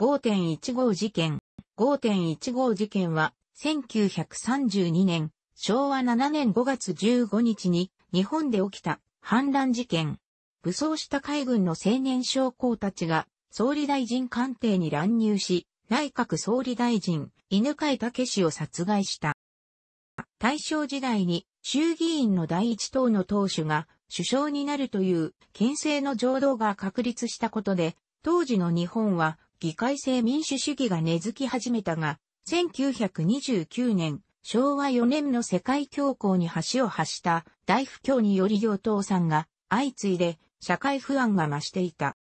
5.15事件。5.15事件は、1932年、昭和7年5月15日に、日本で起きた反乱事件。武装した海軍の青年将校たちが、総理大臣官邸に乱入し、内閣総理大臣、犬飼武氏を殺害した。大正時代に衆議院の第一党の党首が首相になるという県政の浄土が確立したことで、当時の日本は議会制民主主義が根付き始めたが、1929年、昭和4年の世界恐慌に橋を発した大不況により行さ産が相次いで社会不安が増していた。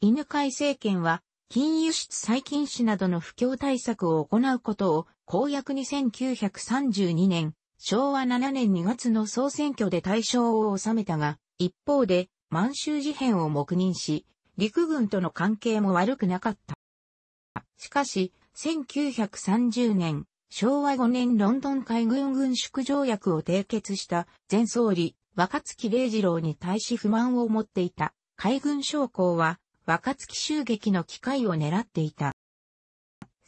犬会政権は金輸出再禁止などの不況対策を行うことを公約に1932年、昭和7年2月の総選挙で対象を収めたが、一方で満州事変を黙認し、陸軍との関係も悪くなかった。しかし、1930年、昭和5年ロンドン海軍軍縮条約を締結した前総理、若月礼二郎に対し不満を持っていた海軍将校は若月襲撃の機会を狙っていた。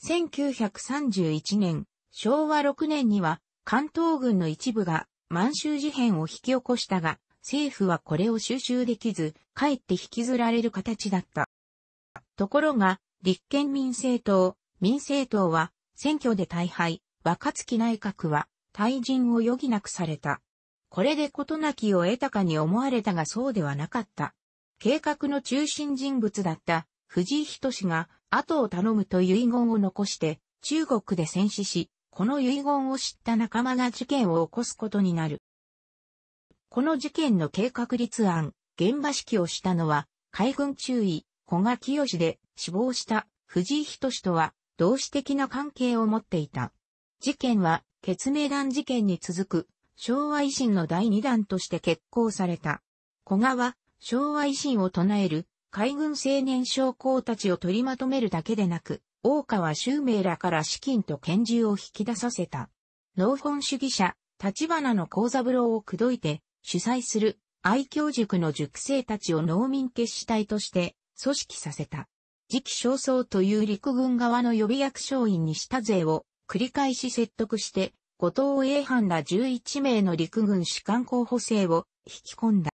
1931年、昭和6年には関東軍の一部が満州事変を引き起こしたが、政府はこれを収集できず、かえって引きずられる形だった。ところが、立憲民政党、民政党は選挙で大敗、若月内閣は退陣を余儀なくされた。これで事なきを得たかに思われたがそうではなかった。計画の中心人物だった藤井氏が後を頼むと遺言を残して中国で戦死し、この遺言を知った仲間が事件を起こすことになる。この事件の計画立案、現場指揮をしたのは、海軍中尉、小賀清で死亡した藤井仁とは同志的な関係を持っていた。事件は、決明団事件に続く、昭和維新の第二弾として決行された。小賀は、昭和維新を唱える、海軍青年将校たちを取りまとめるだけでなく、大川修明らから資金と拳銃を引き出させた。農本主義者、立花の幸三郎を口説いて、主催する愛教塾の塾生たちを農民決死隊として組織させた。次期焦燥という陸軍側の予備役少員にした税を繰り返し説得して、後藤英藩ら11名の陸軍士官候補生を引き込んだ。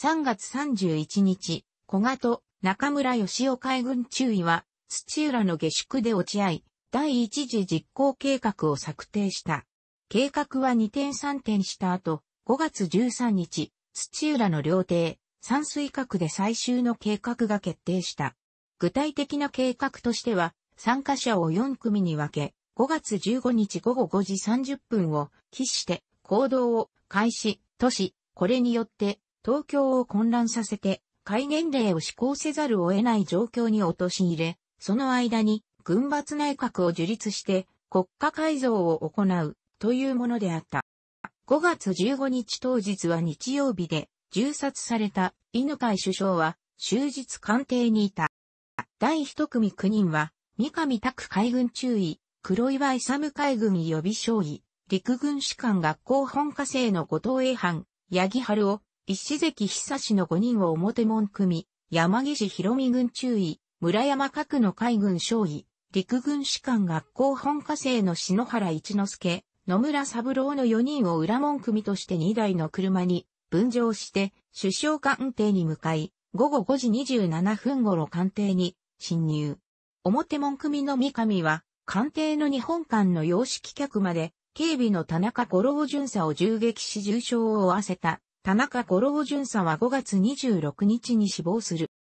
3月31日、小賀と中村義雄海軍中尉は土浦の下宿で落ち合い、第一次実行計画を策定した。計画は2点3点した後、5月13日、土浦の料亭、山水閣で最終の計画が決定した。具体的な計画としては、参加者を4組に分け、5月15日午後5時30分を期して行動を開始、都市、これによって東京を混乱させて戒厳令を施行せざるを得ない状況に陥れ、その間に軍閥内閣を樹立して国家改造を行うというものであった。5月15日当日は日曜日で、銃殺された犬飼首相は終日官邸にいた。第一組9人は、三上拓海軍中尉、黒岩勇海軍予備将尉、陸軍士官学校本科生の後藤栄藩、八木春夫、石関久志の5人を表門組、山岸博美軍中尉、村山角の海軍将尉、陸軍士官学校本科生の篠原一之助、野村三郎の4人を裏門組として2台の車に分乗して首相官邸に向かい、午後5時27分頃官邸に侵入。表門組の三上は、官邸の日本館の洋式客まで、警備の田中五郎巡査を銃撃し重傷を負わせた。田中五郎巡査は5月26日に死亡する。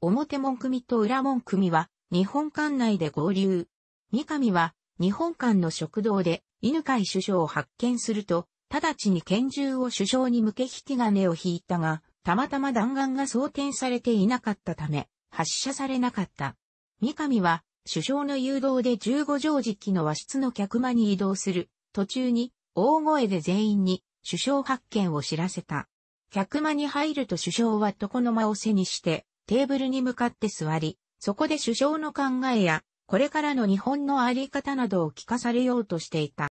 表門組と裏門組は、日本館内で合流。三上は、日本館の食堂で、犬飼首相を発見すると、直ちに拳銃を首相に向け引き金を引いたが、たまたま弾丸が装填されていなかったため、発射されなかった。三上は、首相の誘導で15畳期の和室の客間に移動する、途中に、大声で全員に、首相発見を知らせた。客間に入ると首相は床の間を背にして、テーブルに向かって座り、そこで首相の考えや、これからの日本のあり方などを聞かされようとしていた。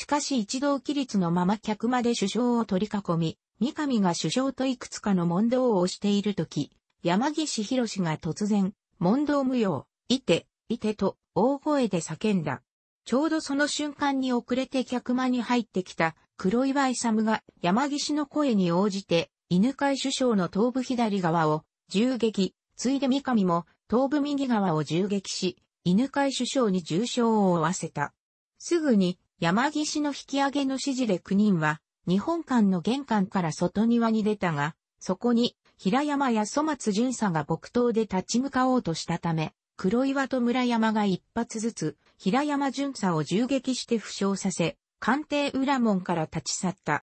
しかし一同規律のまま客まで首相を取り囲み、三上が首相といくつかの問答をしているとき、山岸博士が突然、問答無用、いて、いてと、大声で叫んだ。ちょうどその瞬間に遅れて客間に入ってきた黒岩勇が山岸の声に応じて犬飼首相の頭部左側を銃撃、ついで三上も頭部右側を銃撃し、犬飼首相に重傷を負わせた。すぐに山岸の引き上げの指示で9人は、日本館の玄関から外庭に出たが、そこに、平山や粗松巡査が木刀で立ち向かおうとしたため、黒岩と村山が一発ずつ、平山巡査を銃撃して負傷させ、官邸裏門から立ち去った。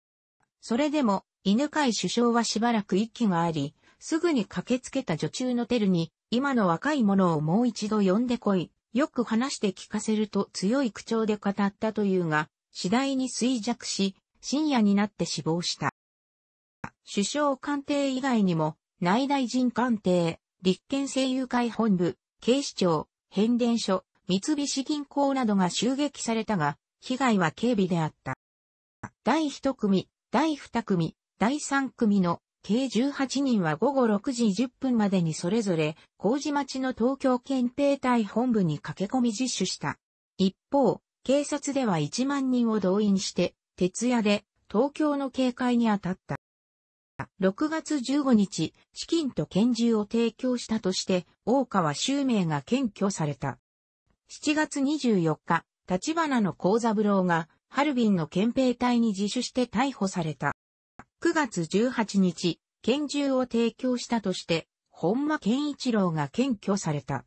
それでも、犬飼首相はしばらく息があり、すぐに駆けつけた女中のテルに、今の若い者をもう一度呼んでこい、よく話して聞かせると強い口調で語ったというが、次第に衰弱し、深夜になって死亡した。首相官邸以外にも、内大臣官邸、立憲政友会本部、警視庁、変電所、三菱銀行などが襲撃されたが、被害は軽微であった。第1組、第2組、第3組の計18人は午後6時10分までにそれぞれ、麹町の東京憲兵隊本部に駆け込み実施した。一方、警察では1万人を動員して、徹夜で東京の警戒に当たった。6月15日、資金と拳銃を提供したとして、大川周明が検挙された。7月24日、立花の幸三郎が、ハルビンの憲兵隊に自首して逮捕された。9月18日、拳銃を提供したとして、本間健一郎が検挙された。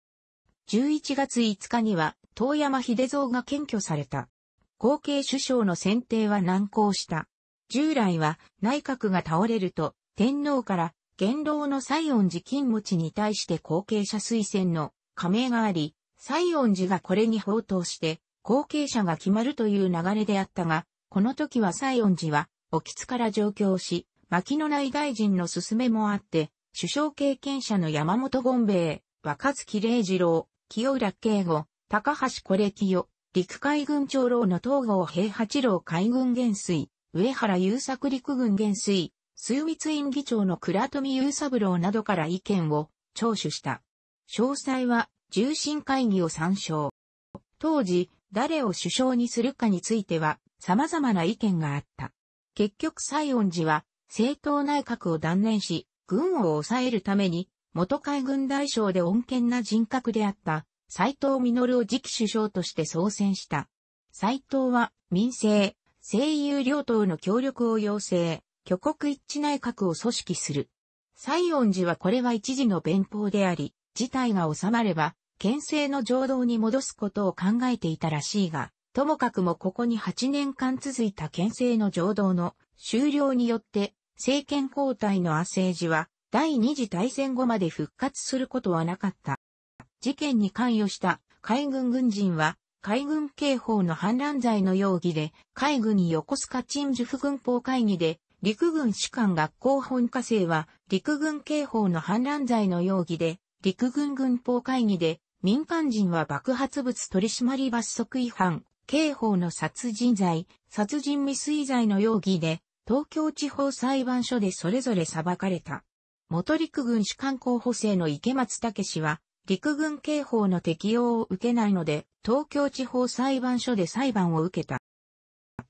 11月5日には、遠山秀蔵が検挙された。後継首相の選定は難航した。従来は内閣が倒れると、天皇から元老の西恩寺金持ちに対して後継者推薦の加盟があり、西恩寺がこれに報答して、後継者が決まるという流れであったが、この時は西恩寺は沖津から上京し、牧野内大臣の勧めもあって、首相経験者の山本権兵衛、若月礼二郎、清浦慶吾、高橋惚清、陸海軍長老の東郷平八郎海軍元帥、上原優作陸軍元帥、枢密院議長の倉富雄三郎などから意見を聴取した。詳細は重心会議を参照。当時、誰を首相にするかについては様々な意見があった。結局西恩寺は政党内閣を断念し、軍を抑えるために、元海軍大将で穏健な人格であった、斎藤実を次期首相として総選した。斎藤は民政、政友両党の協力を要請、挙国一致内閣を組織する。西恩寺はこれは一時の弁法であり、事態が収まれば、県政の浄土に戻すことを考えていたらしいが、ともかくもここに8年間続いた県政の浄土の終了によって、政権交代の圧政治は、第二次大戦後まで復活することはなかった。事件に関与した海軍軍人は、海軍刑法の反乱罪の容疑で、海軍横須賀鎮守府軍法会議で、陸軍士官学校本科生は、陸軍刑法の反乱罪の容疑で、陸軍軍法会議で、民間人は爆発物取締罰則違反、刑法の殺人罪、殺人未遂罪の容疑で、東京地方裁判所でそれぞれ裁かれた。元陸軍士官候補生の池松武氏は、陸軍刑法の適用を受けないので、東京地方裁判所で裁判を受けた。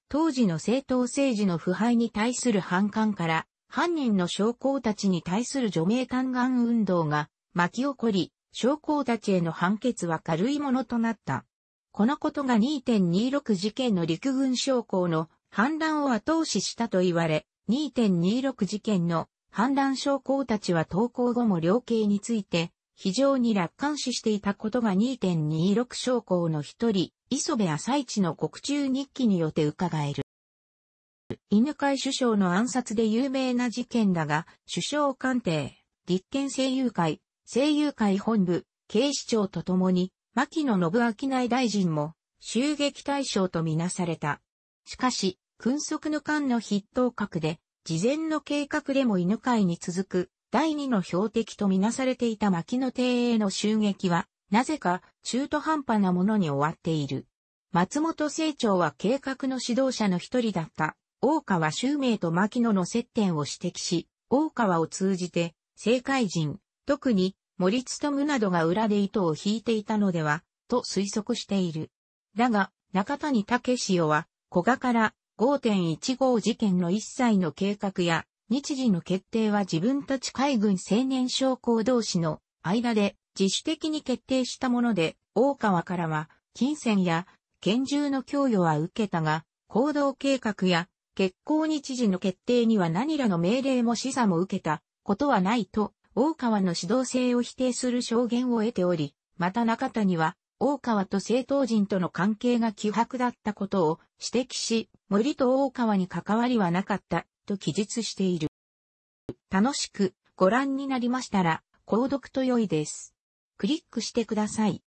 当時の政党政治の腐敗に対する反感から、犯人の将校たちに対する除名嘆願運動が巻き起こり、将校たちへの判決は軽いものとなった。このことが2.26事件の陸軍将校の反乱を後押ししたと言われ、2.26事件の反乱将校たちは投稿後も量刑について非常に楽観視していたことが2.26将校の一人、磯部朝一の国中日記によって伺える。犬飼首相の暗殺で有名な事件だが、首相官邸、立憲声優会、声優会本部、警視庁と共に牧野信明内大臣も、襲撃対象とみなされた。しかし、訓足の間の筆頭格で、事前の計画でも犬飼に続く、第二の標的とみなされていた牧野邸への襲撃は、なぜか中途半端なものに終わっている。松本清張は計画の指導者の一人だった大川襲明と牧野の接点を指摘し、大川を通じて、政界人、特に森務などが裏で糸を引いていたのでは、と推測している。だが、中谷武史は、古賀から5.15事件の一切の計画や、日時の決定は自分たち海軍青年将校同士の間で自主的に決定したもので、大川からは、金銭や拳銃の供与は受けたが、行動計画や決行日時の決定には何らの命令も示唆も受けたことはないと大川の指導性を否定する証言を得ており、また中谷は、大川と政党人との関係が希薄だったことを指摘し、森と大川に関わりはなかった、と記述している。楽しくご覧になりましたら、購読と良いです。クリックしてください。